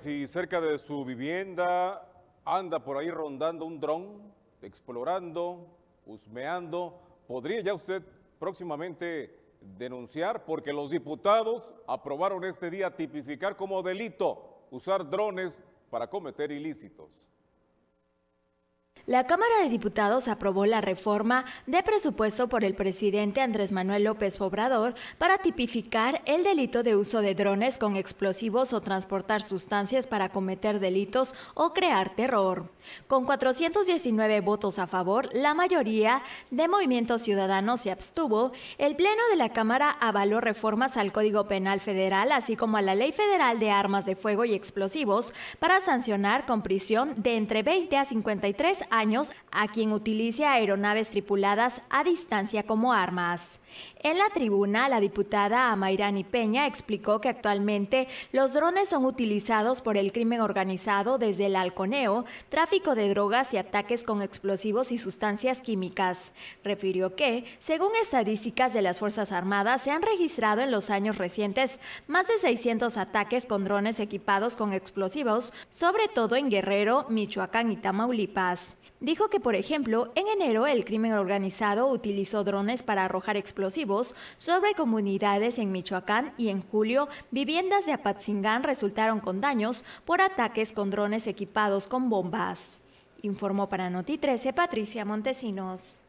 Si cerca de su vivienda anda por ahí rondando un dron, explorando, husmeando. ¿Podría ya usted próximamente denunciar? Porque los diputados aprobaron este día tipificar como delito usar drones para cometer ilícitos. La Cámara de Diputados aprobó la reforma de presupuesto por el presidente Andrés Manuel López Obrador para tipificar el delito de uso de drones con explosivos o transportar sustancias para cometer delitos o crear terror. Con 419 votos a favor, la mayoría de Movimiento Ciudadano se abstuvo. El Pleno de la Cámara avaló reformas al Código Penal Federal, así como a la Ley Federal de Armas de Fuego y Explosivos, para sancionar con prisión de entre 20 a 53 años a quien utilice aeronaves tripuladas a distancia como armas. En la tribuna, la diputada Amairani Peña explicó que actualmente los drones son utilizados por el crimen organizado desde el halconeo, tráfico de drogas y ataques con explosivos y sustancias químicas. Refirió que, según estadísticas de las Fuerzas Armadas, se han registrado en los años recientes más de 600 ataques con drones equipados con explosivos, sobre todo en Guerrero, Michoacán y Tamaulipas. Dijo que, por ejemplo, en enero el crimen organizado utilizó drones para arrojar explosivos sobre comunidades en Michoacán y en julio viviendas de Apatzingán resultaron con daños por ataques con drones equipados con bombas. Informó para Noti 13 Patricia Montesinos.